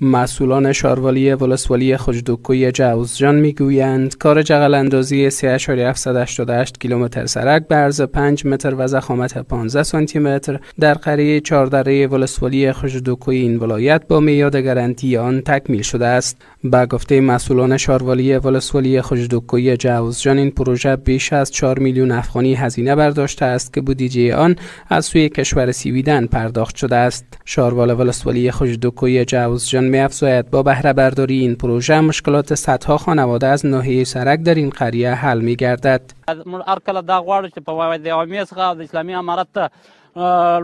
مسئولان شاروالی ولسوالی خجدوکوی جوزجان میگویند کار جغل اندازی 3.788 کیلومتر سرک به عرض 5 متر و زخامت 15 سانتی متر در قریه چهاردره ولسوالی خوشدوکوی این ولایت با میاد گارانتی آن تکمیل شده است با گفته مسئولان شاروالی ولسوالی خجدوکوی جان این پروژه بیش از 4 میلیون افغانی هزینه برداشته است که بودیجه آن از سوی کشور سیویدن پرداخت شده است شاروال ولسوالی خجدوکوی جوزجان میافزاید با بهره برداری این پروژه مشکلات صدها خانواده از ناحیه سرک در این قریه حل می گردد هر کله دا غواړو چې په د عامې څخه د اسلامي امارت ته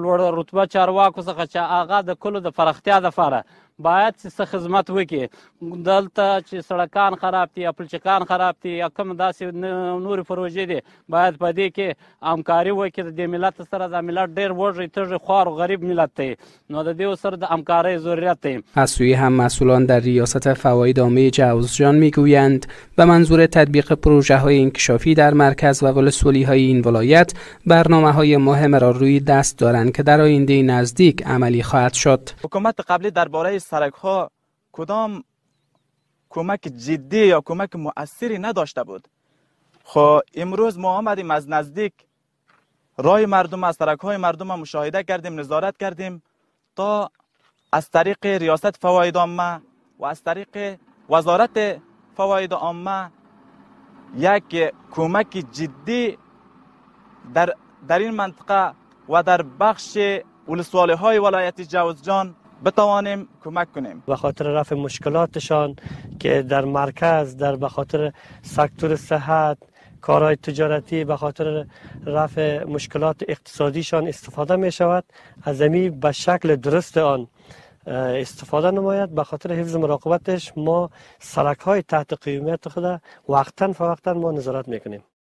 لوړ رتبه چارواکو څخه چې هغه د کلو د پراختیا دپاره باید چې خدمت وکړي دلته چې سړکان خراب دي پلچکان خراب دي کوم داسې نور پروژې دي باید په دې کې همکاري وکړي د ملت سره د ملت ډېر وږی خوار غریب ملت دی نو د دې سره د همکارۍ ضرورت دی از سوی هم مسئولان در ریاست فواید عامه جوزجان میگویند به منظور تطبیق پروژه های انکشافی در مرکز و ولسوالی های این ولایت برنامه های مهم را روی دست دارند که در آینده نزدیک عملی خواهد شد حکومت قبلی درباره سرک ها کدام کمک جدی یا کمک مؤثری نداشته بود خب امروز ما آمدیم از نزدیک رای مردم از سرک های مردم ها مشاهده کردیم نظارت کردیم تا از طریق ریاست فواید آمه و از طریق وزارت فواید آمه یک کمک جدی در, در این منطقه و در بخش ولسوالی های ولایت جوزجان بتوانیم کمک کنیم به خاطر رفع مشکلاتشان که در مرکز در به خاطر سکتور صحت کارهای تجارتی به خاطر رفع مشکلات اقتصادیشان استفاده می شود از زمین به شکل درست آن استفاده نماید به خاطر حفظ مراقبتش ما سرک های تحت قیومیت خود وقتا فوقتا ما نظارت میکنیم